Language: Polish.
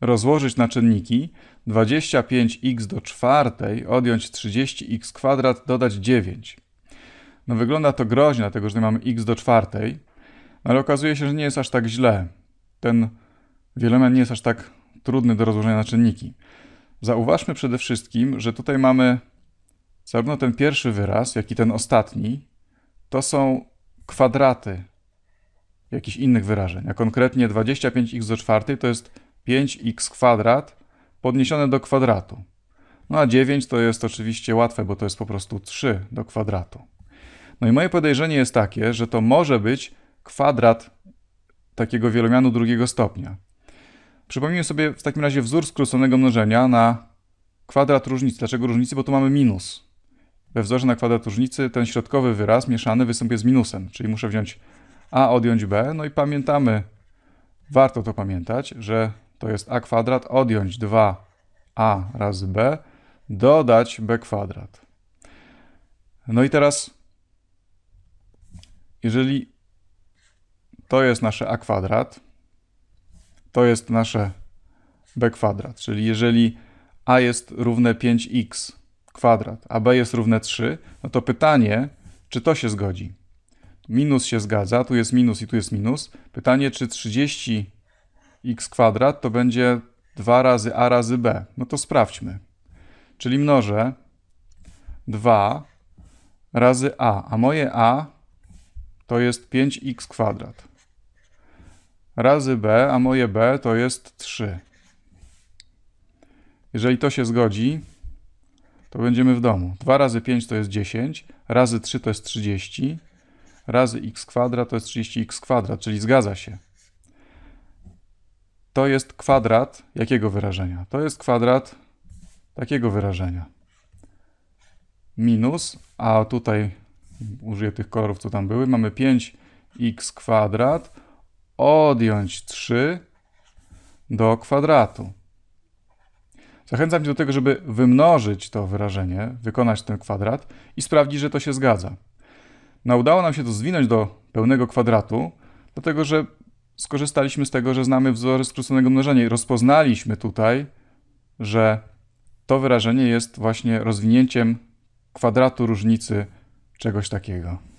rozłożyć na czynniki 25x do czwartej, odjąć 30x kwadrat, dodać 9. No wygląda to groźnie, dlatego że tutaj mamy x do czwartej, no ale okazuje się, że nie jest aż tak źle. Ten wielomian nie jest aż tak trudny do rozłożenia na czynniki. Zauważmy przede wszystkim, że tutaj mamy zarówno ten pierwszy wyraz, jak i ten ostatni, to są kwadraty jakichś innych wyrażeń, a konkretnie 25x do czwartej to jest 5x kwadrat podniesione do kwadratu. No a 9 to jest oczywiście łatwe, bo to jest po prostu 3 do kwadratu. No i moje podejrzenie jest takie, że to może być kwadrat takiego wielomianu drugiego stopnia. Przypomnijmy sobie w takim razie wzór skróconego mnożenia na kwadrat różnicy. Dlaczego różnicy? Bo tu mamy minus. We wzorze na kwadrat różnicy ten środkowy wyraz mieszany występuje z minusem, czyli muszę wziąć a odjąć b. No i pamiętamy, warto to pamiętać, że to jest a kwadrat, odjąć 2a razy b, dodać b kwadrat. No i teraz, jeżeli to jest nasze a kwadrat, to jest nasze b kwadrat, czyli jeżeli a jest równe 5x kwadrat, a b jest równe 3, no to pytanie, czy to się zgodzi. Minus się zgadza, tu jest minus i tu jest minus. Pytanie, czy 30 x kwadrat to będzie 2 razy a razy b. No to sprawdźmy. Czyli mnożę 2 razy a, a moje a to jest 5x kwadrat. Razy b, a moje b to jest 3. Jeżeli to się zgodzi, to będziemy w domu. 2 razy 5 to jest 10, razy 3 to jest 30, razy x kwadrat to jest 30x kwadrat, czyli zgadza się to jest kwadrat jakiego wyrażenia? To jest kwadrat takiego wyrażenia. Minus, a tutaj użyję tych kolorów, co tam były, mamy 5x kwadrat, odjąć 3 do kwadratu. Zachęcam Cię do tego, żeby wymnożyć to wyrażenie, wykonać ten kwadrat i sprawdzić, że to się zgadza. No, udało nam się to zwinąć do pełnego kwadratu, dlatego że skorzystaliśmy z tego, że znamy wzory skróconego mnożenia i rozpoznaliśmy tutaj, że to wyrażenie jest właśnie rozwinięciem kwadratu różnicy czegoś takiego.